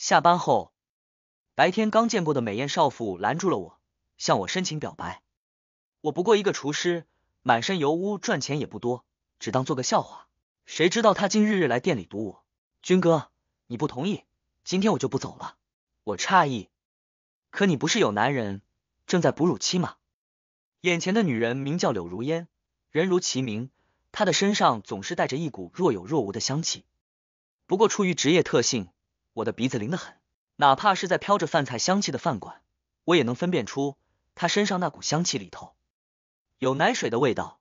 下班后，白天刚见过的美艳少妇拦住了我，向我深情表白。我不过一个厨师，满身油污，赚钱也不多，只当做个笑话。谁知道他竟日日来店里堵我，军哥，你不同意，今天我就不走了。我诧异，可你不是有男人正在哺乳期吗？眼前的女人名叫柳如烟，人如其名，她的身上总是带着一股若有若无的香气。不过出于职业特性。我的鼻子灵得很，哪怕是在飘着饭菜香气的饭馆，我也能分辨出她身上那股香气里头有奶水的味道。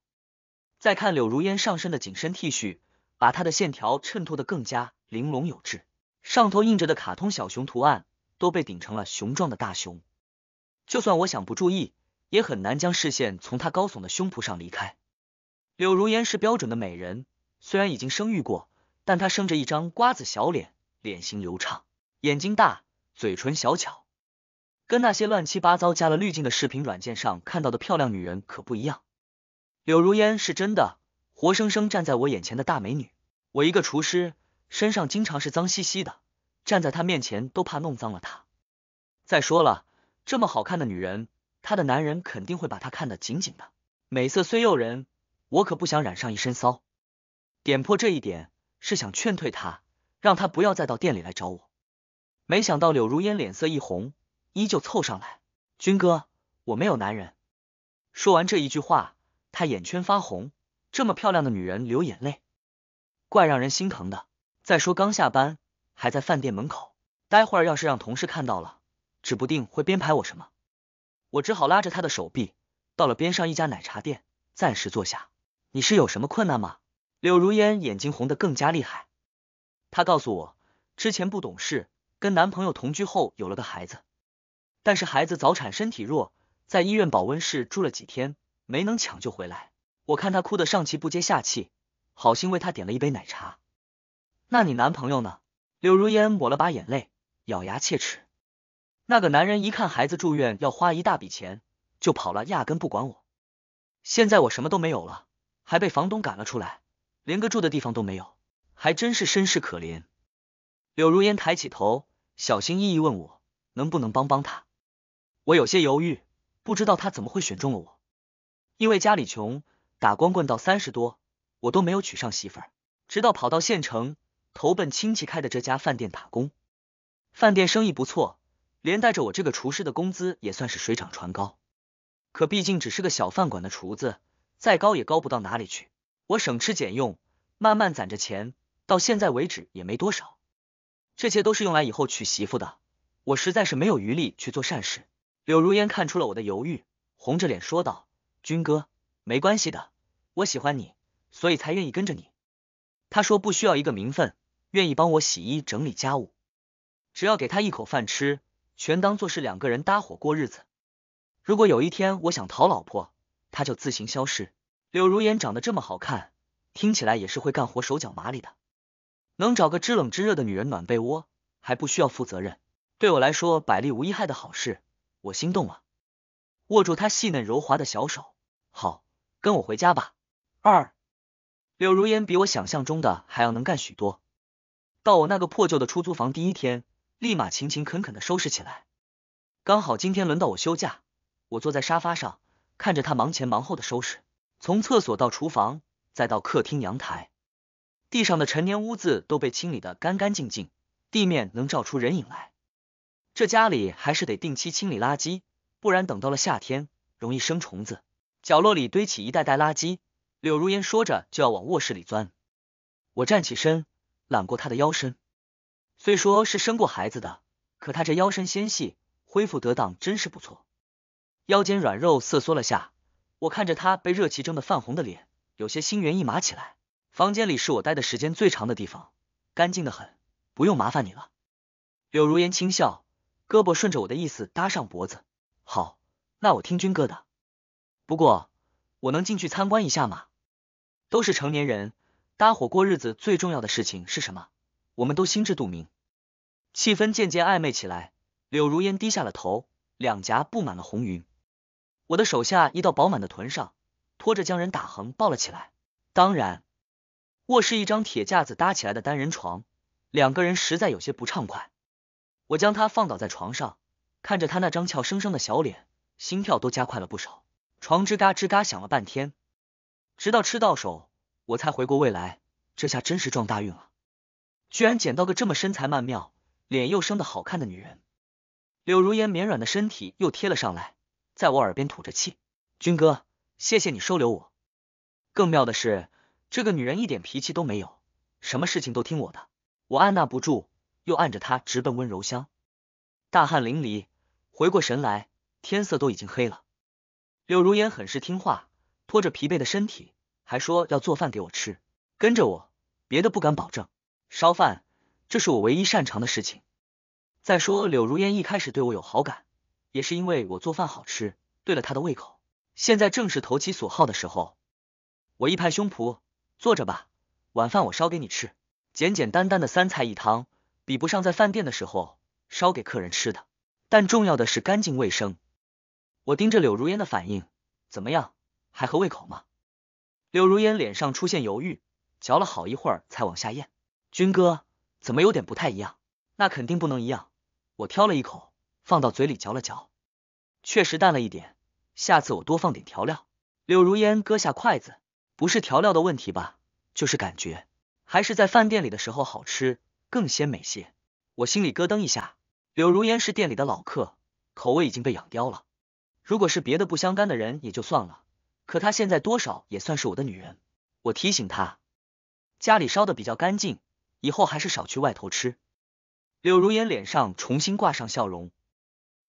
再看柳如烟上身的紧身 T 恤，把她的线条衬托得更加玲珑有致，上头印着的卡通小熊图案都被顶成了雄壮的大熊。就算我想不注意，也很难将视线从她高耸的胸脯上离开。柳如烟是标准的美人，虽然已经生育过，但她生着一张瓜子小脸。脸型流畅，眼睛大，嘴唇小巧，跟那些乱七八糟加了滤镜的视频软件上看到的漂亮女人可不一样。柳如烟是真的，活生生站在我眼前的大美女。我一个厨师，身上经常是脏兮兮的，站在她面前都怕弄脏了她。再说了，这么好看的女人，她的男人肯定会把她看得紧紧的。美色虽诱人，我可不想染上一身骚。点破这一点，是想劝退她。让他不要再到店里来找我。没想到柳如烟脸色一红，依旧凑上来。军哥，我没有男人。说完这一句话，她眼圈发红。这么漂亮的女人流眼泪，怪让人心疼的。再说刚下班，还在饭店门口，待会儿要是让同事看到了，指不定会编排我什么。我只好拉着她的手臂，到了边上一家奶茶店，暂时坐下。你是有什么困难吗？柳如烟眼睛红的更加厉害。她告诉我，之前不懂事，跟男朋友同居后有了个孩子，但是孩子早产，身体弱，在医院保温室住了几天，没能抢救回来。我看她哭得上气不接下气，好心为她点了一杯奶茶。那你男朋友呢？柳如烟抹了把眼泪，咬牙切齿。那个男人一看孩子住院要花一大笔钱，就跑了，压根不管我。现在我什么都没有了，还被房东赶了出来，连个住的地方都没有。还真是身世可怜。柳如烟抬起头，小心翼翼问我：“能不能帮帮他？”我有些犹豫，不知道他怎么会选中了我。因为家里穷，打光棍到三十多，我都没有娶上媳妇儿，直到跑到县城投奔亲戚开的这家饭店打工。饭店生意不错，连带着我这个厨师的工资也算是水涨船高。可毕竟只是个小饭馆的厨子，再高也高不到哪里去。我省吃俭用，慢慢攒着钱。到现在为止也没多少，这些都是用来以后娶媳妇的。我实在是没有余力去做善事。柳如烟看出了我的犹豫，红着脸说道：“军哥，没关系的，我喜欢你，所以才愿意跟着你。”他说不需要一个名分，愿意帮我洗衣、整理家务，只要给他一口饭吃，全当做是两个人搭伙过日子。如果有一天我想讨老婆，他就自行消失。柳如烟长得这么好看，听起来也是会干活、手脚麻利的。能找个知冷知热的女人暖被窝，还不需要负责任，对我来说百利无一害的好事，我心动了，握住她细嫩柔滑的小手，好，跟我回家吧。二，柳如烟比我想象中的还要能干许多，到我那个破旧的出租房第一天，立马勤勤恳恳的收拾起来。刚好今天轮到我休假，我坐在沙发上，看着她忙前忙后的收拾，从厕所到厨房，再到客厅阳台。地上的陈年污渍都被清理的干干净净，地面能照出人影来。这家里还是得定期清理垃圾，不然等到了夏天容易生虫子。角落里堆起一袋袋垃圾，柳如烟说着就要往卧室里钻。我站起身，揽过她的腰身。虽说是生过孩子的，可她这腰身纤细，恢复得当，真是不错。腰间软肉瑟缩了下，我看着她被热气蒸的泛红的脸，有些心猿意马起来。房间里是我待的时间最长的地方，干净的很，不用麻烦你了。柳如烟轻笑，胳膊顺着我的意思搭上脖子。好，那我听军哥的。不过，我能进去参观一下吗？都是成年人，搭伙过日子最重要的事情是什么？我们都心知肚明。气氛渐渐暧昧起来，柳如烟低下了头，两颊布满了红云。我的手下一到饱满的臀上，拖着将人打横抱了起来。当然。卧室一张铁架子搭起来的单人床，两个人实在有些不畅快。我将他放倒在床上，看着他那张俏生生的小脸，心跳都加快了不少。床吱嘎吱嘎响了半天，直到吃到手，我才回过味来。这下真是撞大运了，居然捡到个这么身材曼妙、脸又生的好看的女人。柳如烟绵软的身体又贴了上来，在我耳边吐着气：“军哥，谢谢你收留我。”更妙的是。这个女人一点脾气都没有，什么事情都听我的。我按捺不住，又按着她直奔温柔乡。大汗淋漓，回过神来，天色都已经黑了。柳如烟很是听话，拖着疲惫的身体，还说要做饭给我吃，跟着我。别的不敢保证，烧饭这是我唯一擅长的事情。再说柳如烟一开始对我有好感，也是因为我做饭好吃，对了她的胃口。现在正是投其所好的时候，我一拍胸脯。坐着吧，晚饭我烧给你吃，简简单单的三菜一汤，比不上在饭店的时候烧给客人吃的，但重要的是干净卫生。我盯着柳如烟的反应，怎么样，还合胃口吗？柳如烟脸上出现犹豫，嚼了好一会儿才往下咽。军哥，怎么有点不太一样？那肯定不能一样。我挑了一口放到嘴里嚼了嚼，确实淡了一点，下次我多放点调料。柳如烟搁下筷子。不是调料的问题吧？就是感觉还是在饭店里的时候好吃，更鲜美些。我心里咯噔一下。柳如烟是店里的老客，口味已经被养刁了。如果是别的不相干的人也就算了，可她现在多少也算是我的女人。我提醒她，家里烧的比较干净，以后还是少去外头吃。柳如烟脸上重新挂上笑容，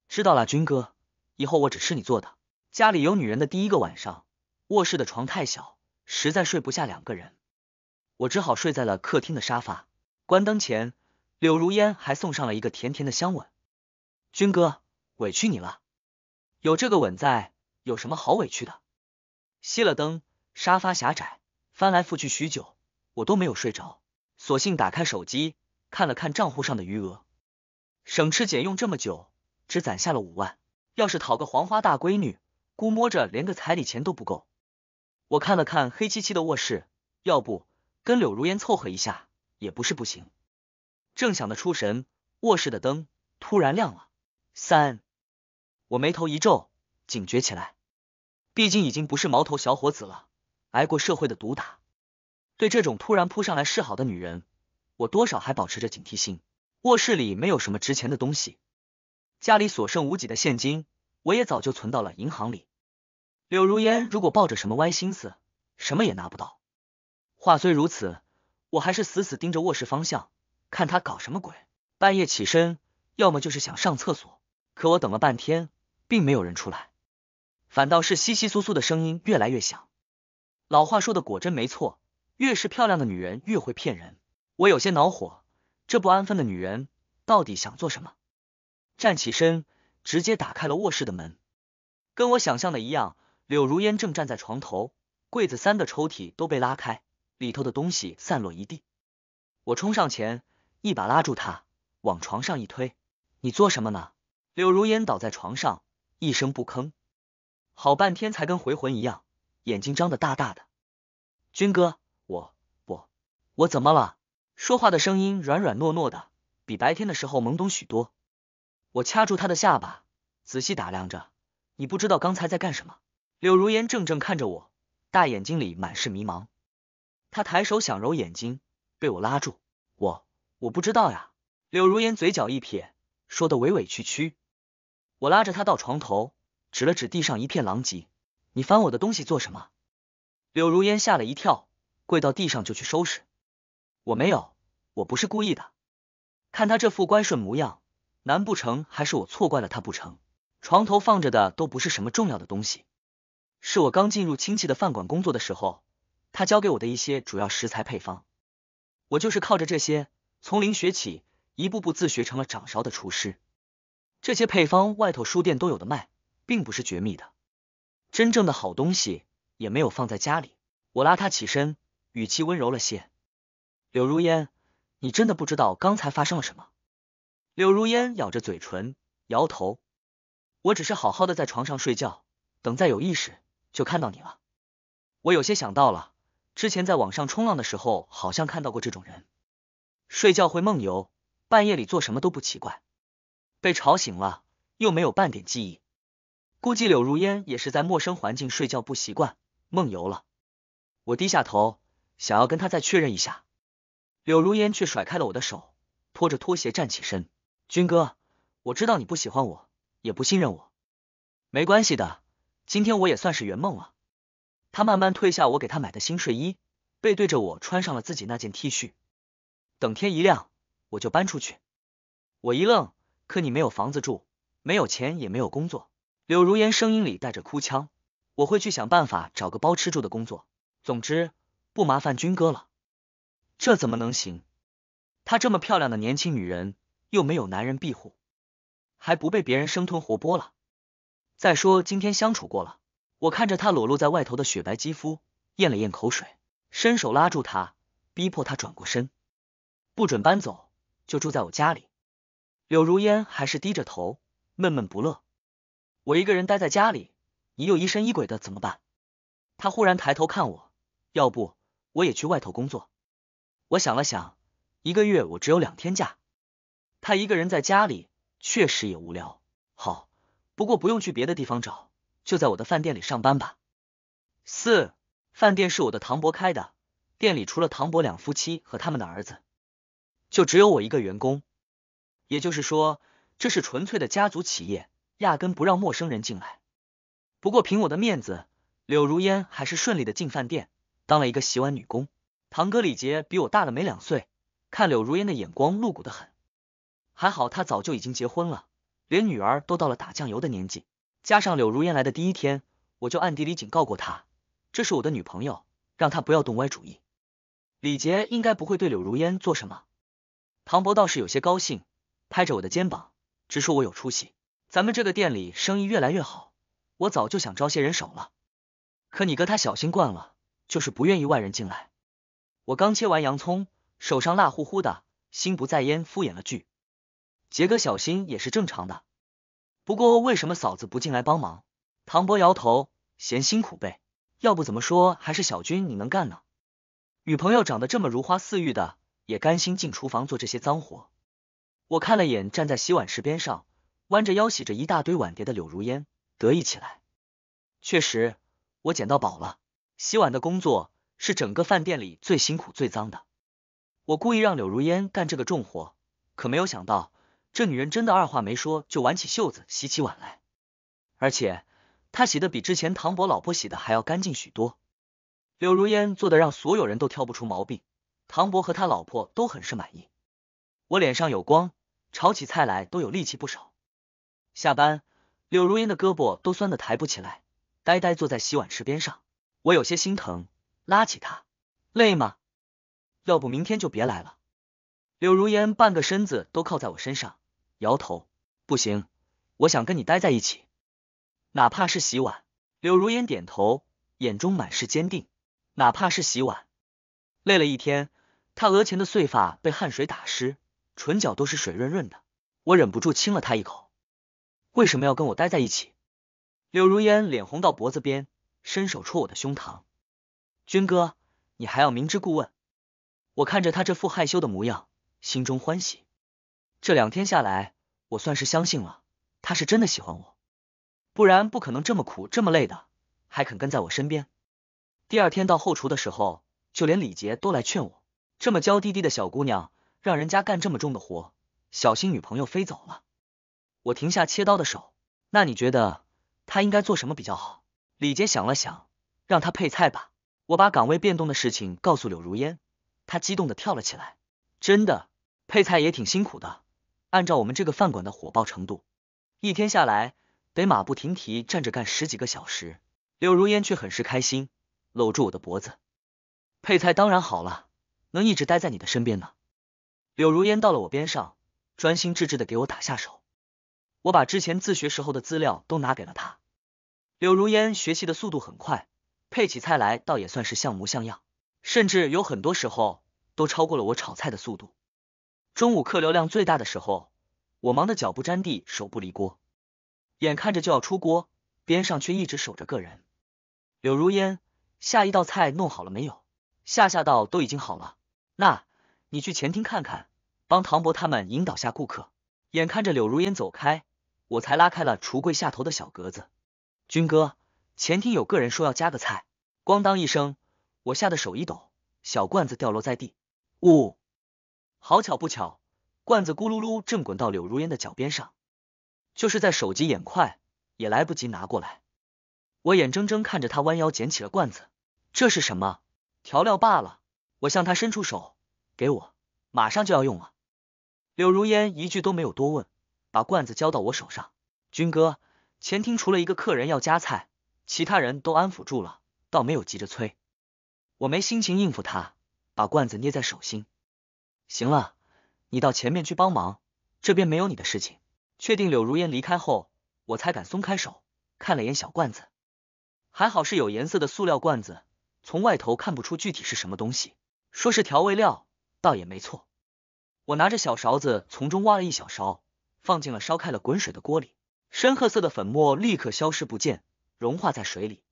知道了，军哥，以后我只吃你做的。家里有女人的第一个晚上，卧室的床太小。实在睡不下两个人，我只好睡在了客厅的沙发。关灯前，柳如烟还送上了一个甜甜的香吻。军哥，委屈你了，有这个吻在，有什么好委屈的？熄了灯，沙发狭窄，翻来覆去许久，我都没有睡着。索性打开手机，看了看账户上的余额，省吃俭用这么久，只攒下了五万。要是讨个黄花大闺女，估摸着连个彩礼钱都不够。我看了看黑漆漆的卧室，要不跟柳如烟凑合一下也不是不行。正想得出神，卧室的灯突然亮了。三，我眉头一皱，警觉起来。毕竟已经不是毛头小伙子了，挨过社会的毒打，对这种突然扑上来示好的女人，我多少还保持着警惕性。卧室里没有什么值钱的东西，家里所剩无几的现金，我也早就存到了银行里。柳如烟如果抱着什么歪心思，什么也拿不到。话虽如此，我还是死死盯着卧室方向，看她搞什么鬼。半夜起身，要么就是想上厕所。可我等了半天，并没有人出来，反倒是窸窸窣窣的声音越来越响。老话说的果真没错，越是漂亮的女人越会骗人。我有些恼火，这不安分的女人到底想做什么？站起身，直接打开了卧室的门，跟我想象的一样。柳如烟正站在床头，柜子三个抽屉都被拉开，里头的东西散落一地。我冲上前，一把拉住她，往床上一推：“你做什么呢？”柳如烟倒在床上，一声不吭，好半天才跟回魂一样，眼睛张得大大的。军哥，我我我怎么了？说话的声音软软糯糯的，比白天的时候懵懂许多。我掐住他的下巴，仔细打量着：“你不知道刚才在干什么？”柳如烟怔怔看着我，大眼睛里满是迷茫。他抬手想揉眼睛，被我拉住。我我不知道呀。柳如烟嘴角一撇，说的委委屈屈。我拉着他到床头，指了指地上一片狼藉。你翻我的东西做什么？柳如烟吓了一跳，跪到地上就去收拾。我没有，我不是故意的。看他这副乖顺模样，难不成还是我错怪了他不成？床头放着的都不是什么重要的东西。是我刚进入亲戚的饭馆工作的时候，他教给我的一些主要食材配方。我就是靠着这些从零学起，一步步自学成了掌勺的厨师。这些配方外头书店都有的卖，并不是绝密的。真正的好东西也没有放在家里。我拉他起身，语气温柔了些：“柳如烟，你真的不知道刚才发生了什么？”柳如烟咬着嘴唇，摇头：“我只是好好的在床上睡觉，等再有意识。”就看到你了，我有些想到了，之前在网上冲浪的时候，好像看到过这种人，睡觉会梦游，半夜里做什么都不奇怪，被吵醒了又没有半点记忆，估计柳如烟也是在陌生环境睡觉不习惯，梦游了。我低下头，想要跟他再确认一下，柳如烟却甩开了我的手，拖着拖鞋站起身，军哥，我知道你不喜欢我，也不信任我，没关系的。今天我也算是圆梦了。他慢慢褪下我给他买的新睡衣，背对着我穿上了自己那件 T 恤。等天一亮，我就搬出去。我一愣，可你没有房子住，没有钱，也没有工作。柳如烟声音里带着哭腔，我会去想办法找个包吃住的工作。总之，不麻烦军哥了。这怎么能行？她这么漂亮的年轻女人，又没有男人庇护，还不被别人生吞活剥了？再说今天相处过了，我看着他裸露在外头的雪白肌肤，咽了咽口水，伸手拉住他，逼迫他转过身，不准搬走，就住在我家里。柳如烟还是低着头，闷闷不乐。我一个人待在家里，你又疑神疑鬼的，怎么办？他忽然抬头看我，要不我也去外头工作？我想了想，一个月我只有两天假，他一个人在家里确实也无聊。好。不过不用去别的地方找，就在我的饭店里上班吧。四饭店是我的唐伯开的，店里除了唐伯两夫妻和他们的儿子，就只有我一个员工。也就是说，这是纯粹的家族企业，压根不让陌生人进来。不过凭我的面子，柳如烟还是顺利的进饭店当了一个洗碗女工。堂哥李杰比我大了没两岁，看柳如烟的眼光露骨的很，还好他早就已经结婚了。连女儿都到了打酱油的年纪，加上柳如烟来的第一天，我就暗地里警告过她，这是我的女朋友，让她不要动歪主意。李杰应该不会对柳如烟做什么。唐博倒是有些高兴，拍着我的肩膀，直说我有出息。咱们这个店里生意越来越好，我早就想招些人手了，可你哥他小心惯了，就是不愿意外人进来。我刚切完洋葱，手上辣乎乎的，心不在焉，敷衍了句。杰哥小心也是正常的，不过为什么嫂子不进来帮忙？唐伯摇头，嫌辛苦呗。要不怎么说还是小军你能干呢？女朋友长得这么如花似玉的，也甘心进厨房做这些脏活？我看了眼站在洗碗池边上，弯着腰洗着一大堆碗碟的柳如烟，得意起来。确实，我捡到宝了。洗碗的工作是整个饭店里最辛苦、最脏的。我故意让柳如烟干这个重活，可没有想到。这女人真的二话没说就挽起袖子洗起碗来，而且她洗的比之前唐伯老婆洗的还要干净许多。柳如烟做的让所有人都挑不出毛病，唐伯和他老婆都很是满意。我脸上有光，炒起菜来都有力气不少。下班，柳如烟的胳膊都酸的抬不起来，呆呆坐在洗碗池边上。我有些心疼，拉起她：“累吗？要不明天就别来了。”柳如烟半个身子都靠在我身上。摇头，不行，我想跟你待在一起，哪怕是洗碗。柳如烟点头，眼中满是坚定，哪怕是洗碗。累了一天，他额前的碎发被汗水打湿，唇角都是水润润的，我忍不住亲了他一口。为什么要跟我待在一起？柳如烟脸红到脖子边，伸手戳我的胸膛。军哥，你还要明知故问？我看着他这副害羞的模样，心中欢喜。这两天下来，我算是相信了，他是真的喜欢我，不然不可能这么苦这么累的，还肯跟在我身边。第二天到后厨的时候，就连李杰都来劝我，这么娇滴滴的小姑娘，让人家干这么重的活，小心女朋友飞走了。我停下切刀的手，那你觉得她应该做什么比较好？李杰想了想，让她配菜吧。我把岗位变动的事情告诉柳如烟，她激动的跳了起来，真的，配菜也挺辛苦的。按照我们这个饭馆的火爆程度，一天下来得马不停蹄站着干十几个小时。柳如烟却很是开心，搂住我的脖子。配菜当然好了，能一直待在你的身边呢。柳如烟到了我边上，专心致志的给我打下手。我把之前自学时候的资料都拿给了她。柳如烟学习的速度很快，配起菜来倒也算是像模像样，甚至有很多时候都超过了我炒菜的速度。中午客流量最大的时候，我忙得脚不沾地，手不离锅，眼看着就要出锅，边上却一直守着个人。柳如烟，下一道菜弄好了没有？下下道都已经好了，那你去前厅看看，帮唐伯他们引导下顾客。眼看着柳如烟走开，我才拉开了橱柜下头的小格子。军哥，前厅有个人说要加个菜。咣当一声，我吓得手一抖，小罐子掉落在地。呜。好巧不巧，罐子咕噜噜正滚到柳如烟的脚边上，就是在手疾眼快，也来不及拿过来。我眼睁睁看着他弯腰捡起了罐子，这是什么调料罢了。我向他伸出手，给我，马上就要用了。柳如烟一句都没有多问，把罐子交到我手上。军哥，前厅除了一个客人要夹菜，其他人都安抚住了，倒没有急着催。我没心情应付他，把罐子捏在手心。行了，你到前面去帮忙，这边没有你的事情。确定柳如烟离开后，我才敢松开手，看了眼小罐子，还好是有颜色的塑料罐子，从外头看不出具体是什么东西。说是调味料，倒也没错。我拿着小勺子从中挖了一小勺，放进了烧开了滚水的锅里，深褐色的粉末立刻消失不见，融化在水里。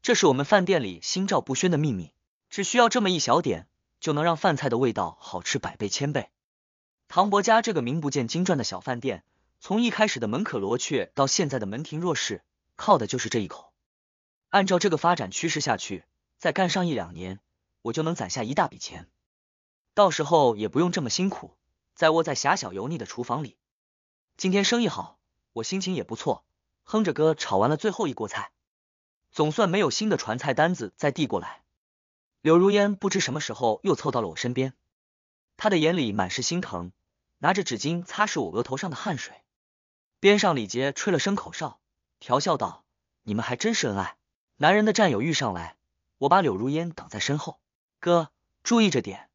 这是我们饭店里心照不宣的秘密，只需要这么一小点。就能让饭菜的味道好吃百倍千倍。唐伯家这个名不见经传的小饭店，从一开始的门可罗雀到现在的门庭若市，靠的就是这一口。按照这个发展趋势下去，再干上一两年，我就能攒下一大笔钱，到时候也不用这么辛苦，再窝在狭小油腻的厨房里。今天生意好，我心情也不错，哼着歌炒完了最后一锅菜，总算没有新的传菜单子再递过来。柳如烟不知什么时候又凑到了我身边，她的眼里满是心疼，拿着纸巾擦拭我额头上的汗水。边上李杰吹了声口哨，调笑道：“你们还真是恩爱，男人的占有欲上来。”我把柳如烟挡在身后，哥，注意着点，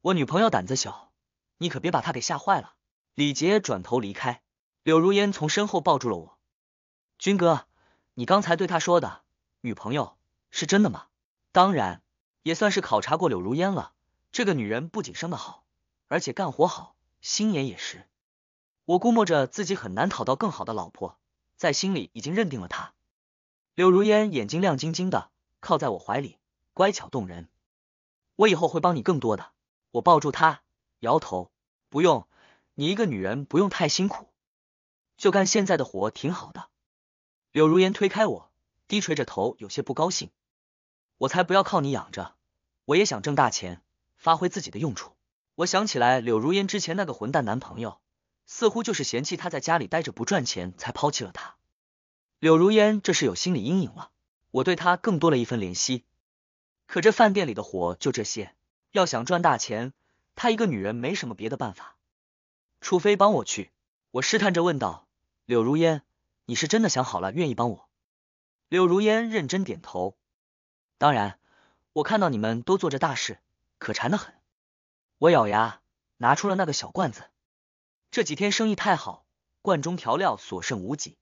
我女朋友胆子小，你可别把她给吓坏了。李杰转头离开，柳如烟从身后抱住了我，军哥，你刚才对她说的女朋友是真的吗？当然。也算是考察过柳如烟了，这个女人不仅生得好，而且干活好，心眼也实。我估摸着自己很难讨到更好的老婆，在心里已经认定了她。柳如烟眼睛亮晶晶的，靠在我怀里，乖巧动人。我以后会帮你更多的。我抱住她，摇头，不用，你一个女人不用太辛苦，就干现在的活挺好的。柳如烟推开我，低垂着头，有些不高兴。我才不要靠你养着，我也想挣大钱，发挥自己的用处。我想起来，柳如烟之前那个混蛋男朋友，似乎就是嫌弃她在家里待着不赚钱，才抛弃了她。柳如烟这是有心理阴影了，我对她更多了一份怜惜。可这饭店里的活就这些，要想赚大钱，她一个女人没什么别的办法，除非帮我去。我试探着问道：“柳如烟，你是真的想好了，愿意帮我？”柳如烟认真点头。当然，我看到你们都做着大事，可馋得很。我咬牙拿出了那个小罐子，这几天生意太好，罐中调料所剩无几，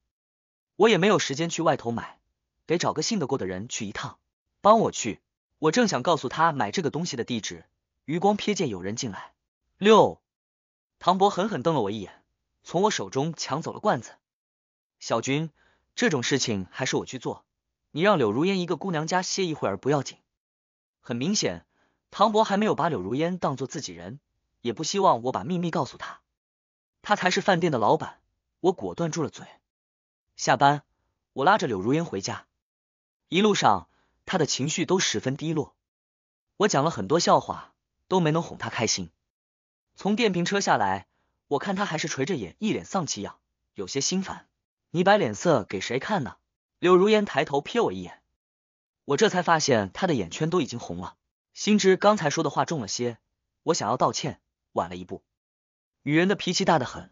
我也没有时间去外头买，得找个信得过的人去一趟，帮我去。我正想告诉他买这个东西的地址，余光瞥见有人进来。六，唐伯狠狠瞪了我一眼，从我手中抢走了罐子。小军，这种事情还是我去做。你让柳如烟一个姑娘家歇一会儿不要紧，很明显，唐伯还没有把柳如烟当做自己人，也不希望我把秘密告诉他。他才是饭店的老板。我果断住了嘴。下班，我拉着柳如烟回家，一路上，他的情绪都十分低落。我讲了很多笑话，都没能哄他开心。从电瓶车下来，我看他还是垂着眼，一脸丧气样，有些心烦。你摆脸色给谁看呢？柳如烟抬头瞥我一眼，我这才发现她的眼圈都已经红了，心知刚才说的话重了些，我想要道歉，晚了一步。女人的脾气大得很，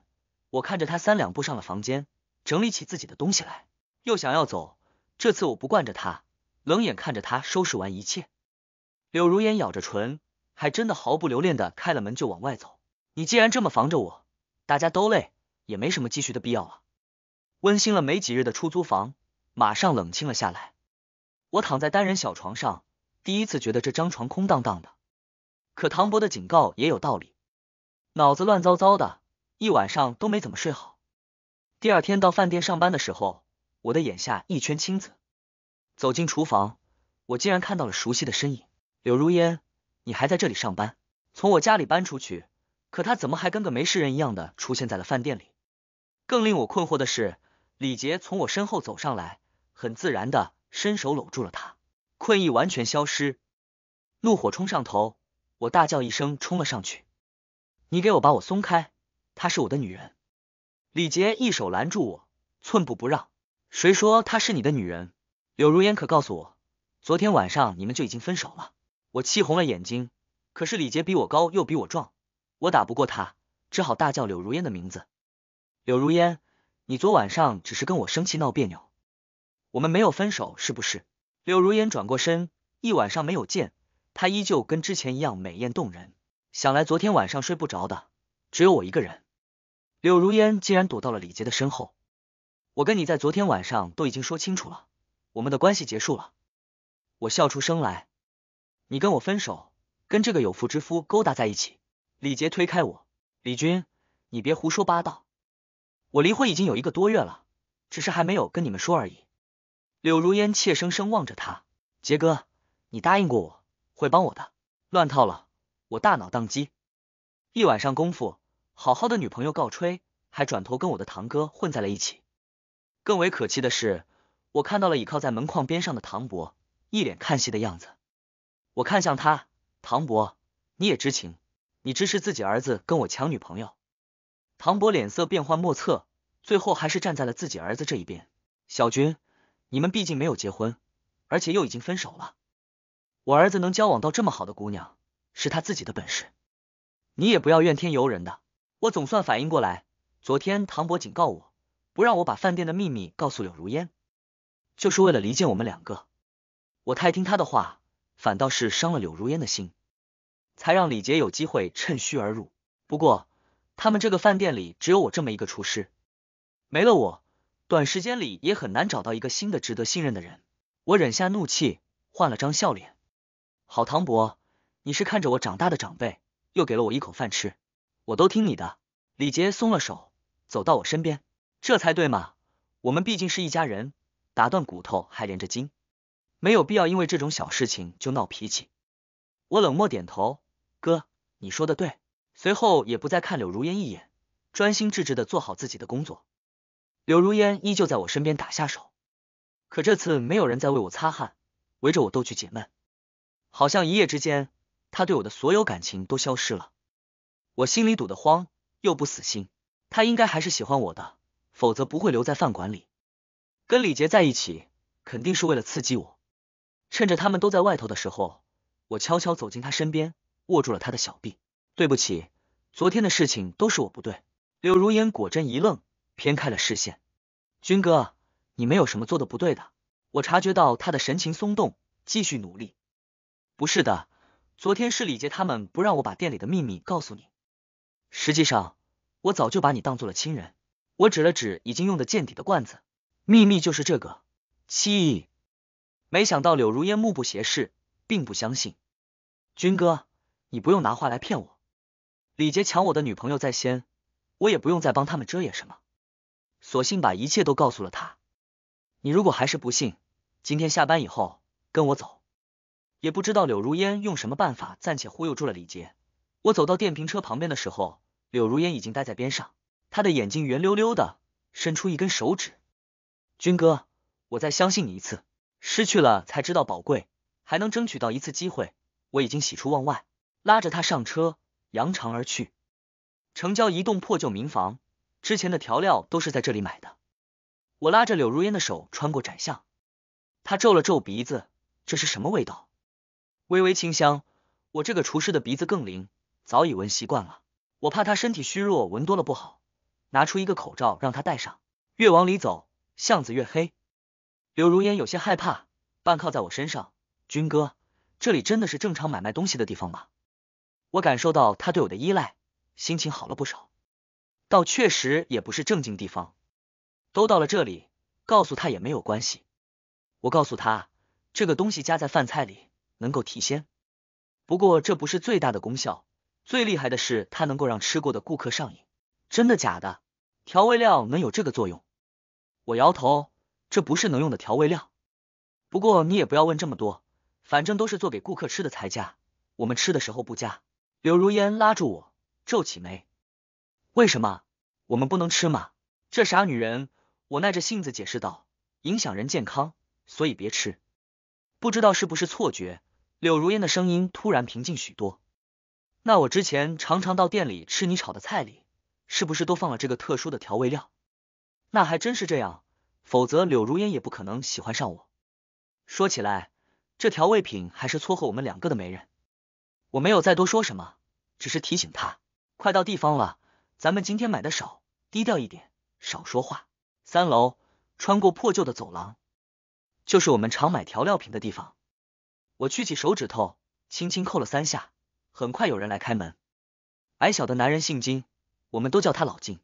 我看着她三两步上了房间，整理起自己的东西来，又想要走，这次我不惯着她，冷眼看着她收拾完一切。柳如烟咬着唇，还真的毫不留恋的开了门就往外走。你既然这么防着我，大家都累，也没什么继续的必要了。温馨了没几日的出租房。马上冷清了下来。我躺在单人小床上，第一次觉得这张床空荡荡的。可唐博的警告也有道理，脑子乱糟糟的，一晚上都没怎么睡好。第二天到饭店上班的时候，我的眼下一圈青紫。走进厨房，我竟然看到了熟悉的身影——柳如烟。你还在这里上班？从我家里搬出去，可他怎么还跟个没事人一样的出现在了饭店里？更令我困惑的是，李杰从我身后走上来。很自然的伸手搂住了他，困意完全消失，怒火冲上头，我大叫一声冲了上去，你给我把我松开，她是我的女人。李杰一手拦住我，寸步不让。谁说她是你的女人？柳如烟可告诉我，昨天晚上你们就已经分手了。我气红了眼睛，可是李杰比我高又比我壮，我打不过他，只好大叫柳如烟的名字。柳如烟，你昨晚上只是跟我生气闹别扭。我们没有分手，是不是？柳如烟转过身，一晚上没有见，她依旧跟之前一样美艳动人。想来昨天晚上睡不着的只有我一个人。柳如烟竟然躲到了李杰的身后。我跟你在昨天晚上都已经说清楚了，我们的关系结束了。我笑出声来，你跟我分手，跟这个有妇之夫勾搭在一起。李杰推开我，李军，你别胡说八道。我离婚已经有一个多月了，只是还没有跟你们说而已。柳如烟怯生生望着他，杰哥，你答应过我会帮我的。乱套了，我大脑宕机，一晚上功夫，好好的女朋友告吹，还转头跟我的堂哥混在了一起。更为可气的是，我看到了倚靠在门框边上的唐博，一脸看戏的样子。我看向他，唐博，你也知情，你支持自己儿子跟我抢女朋友。唐博脸色变幻莫测，最后还是站在了自己儿子这一边。小军。你们毕竟没有结婚，而且又已经分手了。我儿子能交往到这么好的姑娘，是他自己的本事，你也不要怨天尤人的。我总算反应过来，昨天唐伯警告我，不让我把饭店的秘密告诉柳如烟，就是为了离间我们两个。我太听他的话，反倒是伤了柳如烟的心，才让李杰有机会趁虚而入。不过，他们这个饭店里只有我这么一个厨师，没了我。短时间里也很难找到一个新的值得信任的人。我忍下怒气，换了张笑脸。好，唐伯，你是看着我长大的长辈，又给了我一口饭吃，我都听你的。李杰松了手，走到我身边，这才对嘛。我们毕竟是一家人，打断骨头还连着筋，没有必要因为这种小事情就闹脾气。我冷漠点头，哥，你说的对。随后也不再看柳如烟一眼，专心致志的做好自己的工作。柳如烟依旧在我身边打下手，可这次没有人再为我擦汗，围着我逗趣解闷，好像一夜之间，他对我的所有感情都消失了。我心里堵得慌，又不死心，他应该还是喜欢我的，否则不会留在饭馆里，跟李杰在一起，肯定是为了刺激我。趁着他们都在外头的时候，我悄悄走进他身边，握住了他的小臂。对不起，昨天的事情都是我不对。柳如烟果真一愣。偏开了视线，军哥，你没有什么做的不对的。我察觉到他的神情松动，继续努力。不是的，昨天是李杰他们不让我把店里的秘密告诉你。实际上，我早就把你当做了亲人。我指了指已经用的见底的罐子，秘密就是这个。七，没想到柳如烟目不斜视，并不相信。军哥，你不用拿话来骗我。李杰抢我的女朋友在先，我也不用再帮他们遮掩什么。索性把一切都告诉了他。你如果还是不信，今天下班以后跟我走。也不知道柳如烟用什么办法暂且忽悠住了李杰。我走到电瓶车旁边的时候，柳如烟已经待在边上，她的眼睛圆溜溜的，伸出一根手指：“军哥，我再相信你一次。失去了才知道宝贵，还能争取到一次机会，我已经喜出望外。”拉着他上车，扬长而去。城郊一栋破旧民房。之前的调料都是在这里买的，我拉着柳如烟的手穿过窄巷，他皱了皱鼻子，这是什么味道？微微清香，我这个厨师的鼻子更灵，早已闻习惯了。我怕他身体虚弱，闻多了不好，拿出一个口罩让他戴上。越往里走，巷子越黑，柳如烟有些害怕，半靠在我身上。军哥，这里真的是正常买卖东西的地方吗？我感受到他对我的依赖，心情好了不少。倒确实也不是正经地方，都到了这里，告诉他也没有关系。我告诉他，这个东西加在饭菜里能够提鲜，不过这不是最大的功效，最厉害的是它能够让吃过的顾客上瘾。真的假的？调味料能有这个作用？我摇头，这不是能用的调味料。不过你也不要问这么多，反正都是做给顾客吃的才加，我们吃的时候不加。柳如烟拉住我，皱起眉。为什么我们不能吃吗？这傻女人，我耐着性子解释道，影响人健康，所以别吃。不知道是不是错觉，柳如烟的声音突然平静许多。那我之前常常到店里吃你炒的菜里，是不是都放了这个特殊的调味料？那还真是这样，否则柳如烟也不可能喜欢上我。说起来，这调味品还是撮合我们两个的媒人。我没有再多说什么，只是提醒他，快到地方了。咱们今天买的少，低调一点，少说话。三楼，穿过破旧的走廊，就是我们常买调料品的地方。我屈起手指头，轻轻扣了三下，很快有人来开门。矮小的男人姓金，我们都叫他老金。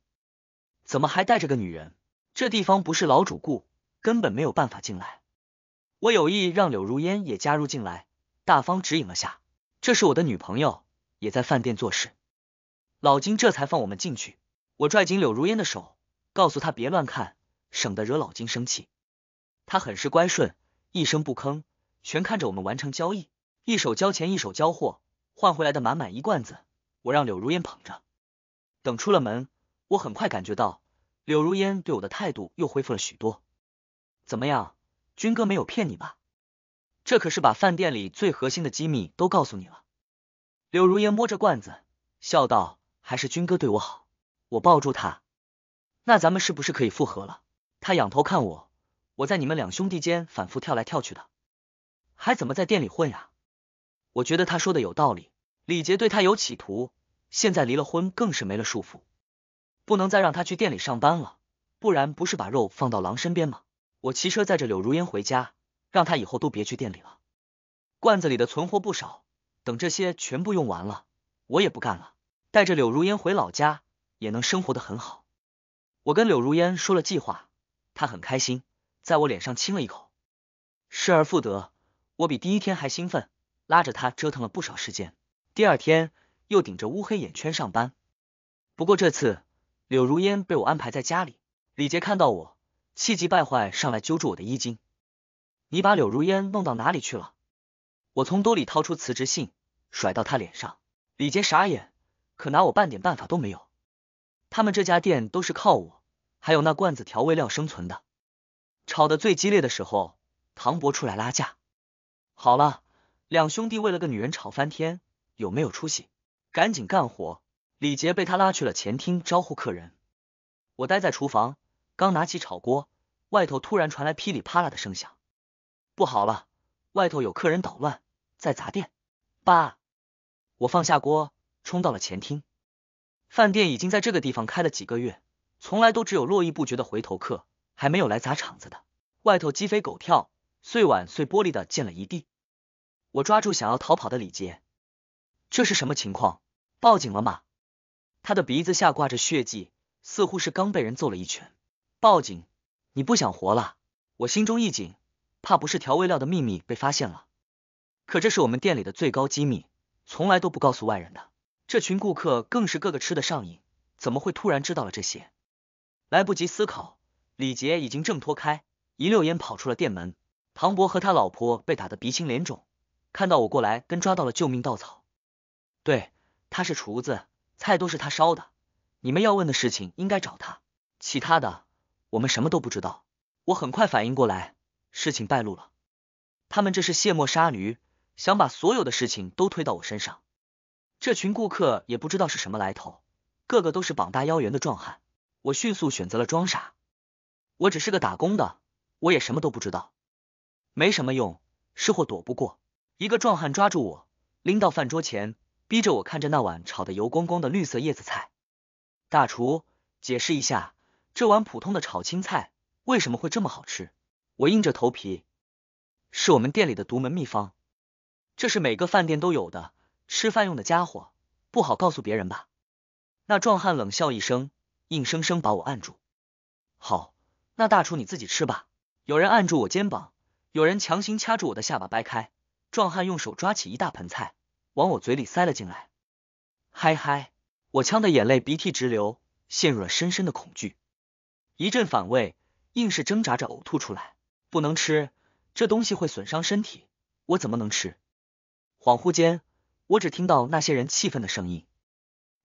怎么还带着个女人？这地方不是老主顾，根本没有办法进来。我有意让柳如烟也加入进来，大方指引了下。这是我的女朋友，也在饭店做事。老金这才放我们进去。我拽紧柳如烟的手，告诉她别乱看，省得惹老金生气。他很是乖顺，一声不吭，全看着我们完成交易。一手交钱，一手交货，换回来的满满一罐子。我让柳如烟捧着。等出了门，我很快感觉到柳如烟对我的态度又恢复了许多。怎么样，军哥没有骗你吧？这可是把饭店里最核心的机密都告诉你了。柳如烟摸着罐子，笑道。还是军哥对我好，我抱住他。那咱们是不是可以复合了？他仰头看我，我在你们两兄弟间反复跳来跳去的，还怎么在店里混呀？我觉得他说的有道理，李杰对他有企图，现在离了婚更是没了束缚，不能再让他去店里上班了，不然不是把肉放到狼身边吗？我骑车载着柳如烟回家，让他以后都别去店里了。罐子里的存货不少，等这些全部用完了，我也不干了。带着柳如烟回老家也能生活的很好，我跟柳如烟说了计划，她很开心，在我脸上亲了一口，失而复得，我比第一天还兴奋，拉着她折腾了不少时间。第二天又顶着乌黑眼圈上班，不过这次柳如烟被我安排在家里。李杰看到我，气急败坏上来揪住我的衣襟：“你把柳如烟弄到哪里去了？”我从兜里掏出辞职信，甩到他脸上。李杰傻眼。可拿我半点办法都没有，他们这家店都是靠我还有那罐子调味料生存的。吵得最激烈的时候，唐博出来拉架。好了，两兄弟为了个女人吵翻天，有没有出息？赶紧干活！李杰被他拉去了前厅招呼客人，我待在厨房，刚拿起炒锅，外头突然传来噼里啪啦的声响。不好了，外头有客人捣乱，在砸店。爸，我放下锅。冲到了前厅，饭店已经在这个地方开了几个月，从来都只有络绎不绝的回头客，还没有来砸场子的。外头鸡飞狗跳，碎碗碎玻璃的溅了一地。我抓住想要逃跑的李杰，这是什么情况？报警了吗？他的鼻子下挂着血迹，似乎是刚被人揍了一拳。报警？你不想活了？我心中一紧，怕不是调味料的秘密被发现了。可这是我们店里的最高机密，从来都不告诉外人的。这群顾客更是个个吃的上瘾，怎么会突然知道了这些？来不及思考，李杰已经挣脱开，一溜烟跑出了店门。唐博和他老婆被打得鼻青脸肿，看到我过来，跟抓到了救命稻草。对，他是厨子，菜都是他烧的。你们要问的事情应该找他，其他的我们什么都不知道。我很快反应过来，事情败露了。他们这是卸磨杀驴，想把所有的事情都推到我身上。这群顾客也不知道是什么来头，个个都是膀大腰圆的壮汉。我迅速选择了装傻，我只是个打工的，我也什么都不知道，没什么用，是祸躲不过。一个壮汉抓住我，拎到饭桌前，逼着我看着那碗炒的油光光的绿色叶子菜。大厨，解释一下，这碗普通的炒青菜为什么会这么好吃？我硬着头皮，是我们店里的独门秘方，这是每个饭店都有的。吃饭用的家伙不好告诉别人吧。那壮汉冷笑一声，硬生生把我按住。好，那大厨你自己吃吧。有人按住我肩膀，有人强行掐住我的下巴掰开。壮汉用手抓起一大盆菜，往我嘴里塞了进来。嗨嗨！我呛得眼泪鼻涕直流，陷入了深深的恐惧，一阵反胃，硬是挣扎着呕吐出来。不能吃，这东西会损伤身体，我怎么能吃？恍惚间。我只听到那些人气愤的声音，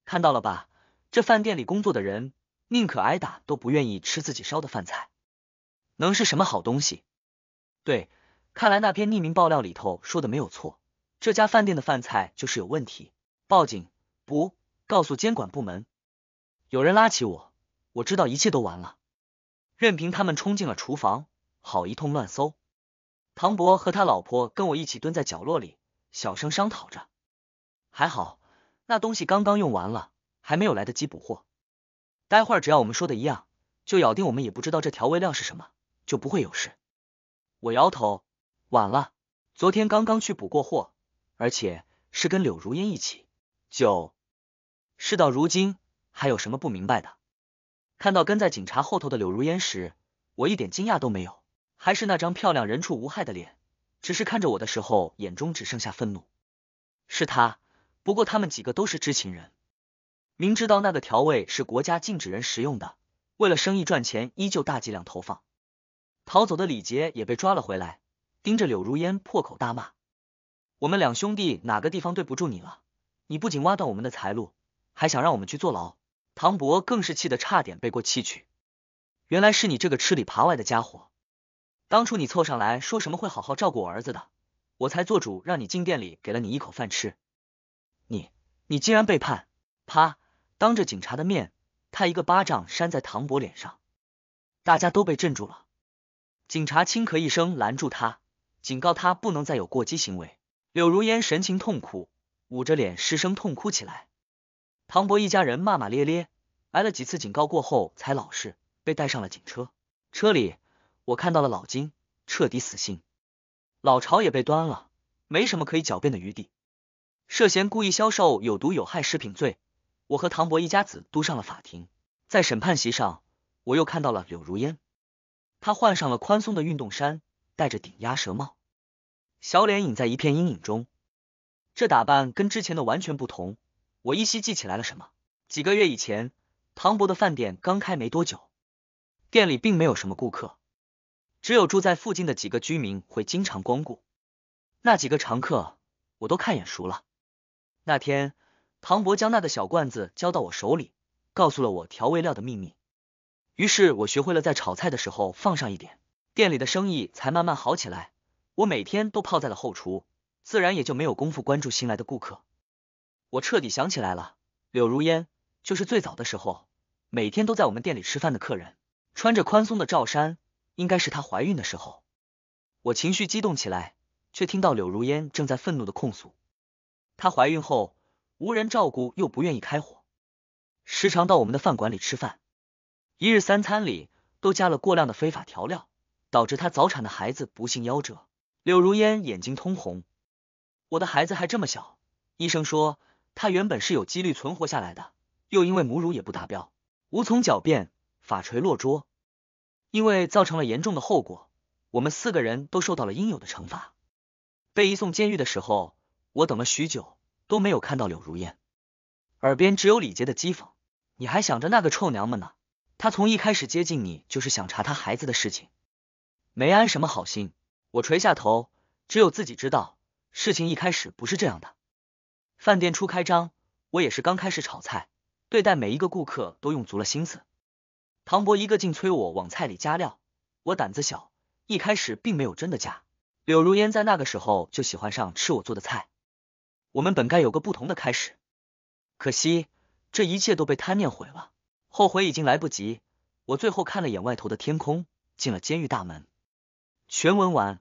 看到了吧？这饭店里工作的人宁可挨打都不愿意吃自己烧的饭菜，能是什么好东西？对，看来那篇匿名爆料里头说的没有错，这家饭店的饭菜就是有问题。报警不？告诉监管部门。有人拉起我，我知道一切都完了，任凭他们冲进了厨房，好一通乱搜。唐博和他老婆跟我一起蹲在角落里，小声商讨着。还好，那东西刚刚用完了，还没有来得及补货。待会儿只要我们说的一样，就咬定我们也不知道这调味料是什么，就不会有事。我摇头，晚了，昨天刚刚去补过货，而且是跟柳如烟一起。九，事到如今还有什么不明白的？看到跟在警察后头的柳如烟时，我一点惊讶都没有，还是那张漂亮人畜无害的脸，只是看着我的时候，眼中只剩下愤怒。是他。不过他们几个都是知情人，明知道那个调味是国家禁止人食用的，为了生意赚钱依旧大剂量投放。逃走的李杰也被抓了回来，盯着柳如烟破口大骂：“我们两兄弟哪个地方对不住你了？你不仅挖断我们的财路，还想让我们去坐牢！”唐博更是气得差点背过气去。原来是你这个吃里扒外的家伙！当初你凑上来说什么会好好照顾我儿子的，我才做主让你进店里，给了你一口饭吃。你，你竟然背叛！啪！当着警察的面，他一个巴掌扇在唐博脸上，大家都被镇住了。警察轻咳一声，拦住他，警告他不能再有过激行为。柳如烟神情痛苦，捂着脸失声痛哭起来。唐博一家人骂骂咧咧，挨了几次警告过后才老实，被带上了警车。车里，我看到了老金，彻底死心。老巢也被端了，没什么可以狡辩的余地。涉嫌故意销售有毒有害食品罪，我和唐博一家子都上了法庭。在审判席上，我又看到了柳如烟，她换上了宽松的运动衫，戴着顶鸭舌帽，小脸隐在一片阴影中。这打扮跟之前的完全不同。我依稀记起来了什么？几个月以前，唐博的饭店刚开没多久，店里并没有什么顾客，只有住在附近的几个居民会经常光顾。那几个常客我都看眼熟了。那天，唐伯将那个小罐子交到我手里，告诉了我调味料的秘密。于是，我学会了在炒菜的时候放上一点，店里的生意才慢慢好起来。我每天都泡在了后厨，自然也就没有功夫关注新来的顾客。我彻底想起来了，柳如烟就是最早的时候，每天都在我们店里吃饭的客人，穿着宽松的罩衫，应该是她怀孕的时候。我情绪激动起来，却听到柳如烟正在愤怒的控诉。她怀孕后无人照顾，又不愿意开火，时常到我们的饭馆里吃饭，一日三餐里都加了过量的非法调料，导致她早产的孩子不幸夭折。柳如烟眼睛通红，我的孩子还这么小，医生说他原本是有几率存活下来的，又因为母乳也不达标，无从狡辩，法锤落桌，因为造成了严重的后果，我们四个人都受到了应有的惩罚，被移送监狱的时候。我等了许久都没有看到柳如烟，耳边只有李杰的讥讽。你还想着那个臭娘们呢？她从一开始接近你就是想查她孩子的事情，没安什么好心。我垂下头，只有自己知道，事情一开始不是这样的。饭店初开张，我也是刚开始炒菜，对待每一个顾客都用足了心思。唐博一个劲催我往菜里加料，我胆子小，一开始并没有真的加。柳如烟在那个时候就喜欢上吃我做的菜。我们本该有个不同的开始，可惜这一切都被贪念毁了。后悔已经来不及，我最后看了眼外头的天空，进了监狱大门。全文完。